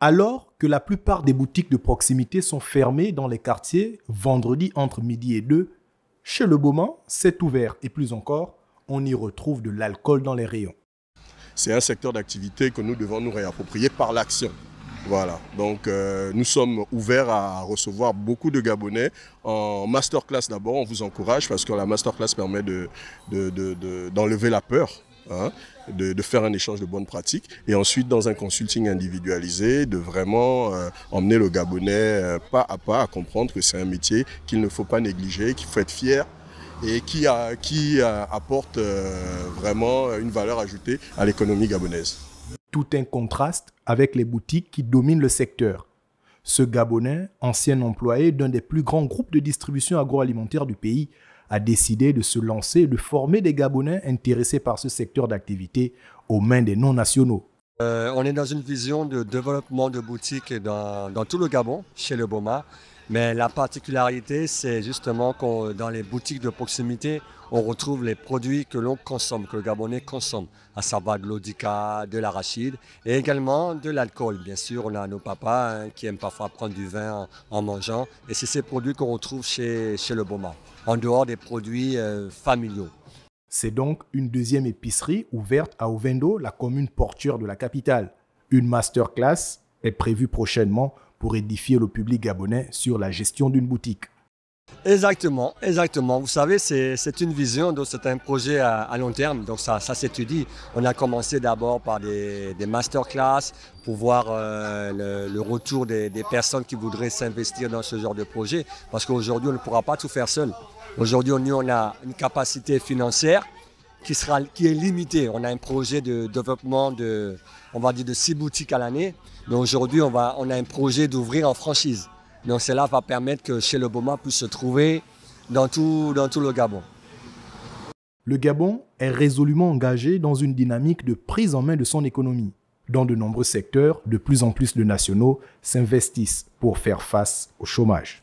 alors que la plupart des boutiques de proximité sont fermées dans les quartiers vendredi entre midi et 2, chez Le Beaumont, c'est ouvert et plus encore, on y retrouve de l'alcool dans les rayons. C'est un secteur d'activité que nous devons nous réapproprier par l'action. Voilà, donc euh, nous sommes ouverts à recevoir beaucoup de Gabonais en masterclass d'abord. On vous encourage parce que la masterclass permet d'enlever la peur Hein, de, faire un échange de bonnes pratiques et ensuite dans un consulting individualisé de vraiment euh, emmener le Gabonais euh, pas à pas à comprendre que c'est un métier qu'il ne faut pas négliger, qu'il faut être fier et qui, apporte euh, vraiment une valeur ajoutée à l'économie gabonaise. Tout un contraste avec les boutiques qui dominent le secteur. Ce Gabonais, ancien employé d'un des plus grands groupes de distribution agroalimentaire du pays, a décidé de se lancer de former des Gabonais intéressés par ce secteur d'activité aux mains des non-nationaux. Euh, on est dans une vision de développement de boutiques dans, tout le Gabon, chez le Boma. Mais la particularité, c'est justement que dans les boutiques de proximité, on retrouve les produits que l'on consomme, que le Gabonais consomme, à savoir de l'odica, de l'arachide et également de l'alcool. Bien sûr, on a nos papas hein, qui aiment parfois prendre du vin en, mangeant et c'est ces produits qu'on retrouve chez, le Boma, en dehors des produits euh, familiaux. C'est donc une deuxième épicerie ouverte à Ovendo, la commune portuaire de la capitale. Une masterclass est prévue prochainement pour édifier le public gabonais sur la gestion d'une boutique. Exactement, exactement. Vous savez, c'est une vision, c'est un projet à, long terme, donc ça, s'étudie. On a commencé d'abord par des, masterclass pour voir euh, le, retour des, personnes qui voudraient s'investir dans ce genre de projet, parce qu'aujourd'hui, on ne pourra pas tout faire seul. Aujourd'hui, nous, on a une capacité financière qui, sera, qui est limitée. On a un projet de développement de, on va dire, de six boutiques à l'année, mais aujourd'hui, on a un projet d'ouvrir en franchise. Donc cela va permettre que chez le Boma puisse se trouver dans tout, dans tout le Gabon. Le Gabon est résolument engagé dans une dynamique de prise en main de son économie. Dans de nombreux secteurs, de plus en plus de nationaux s'investissent pour faire face au chômage.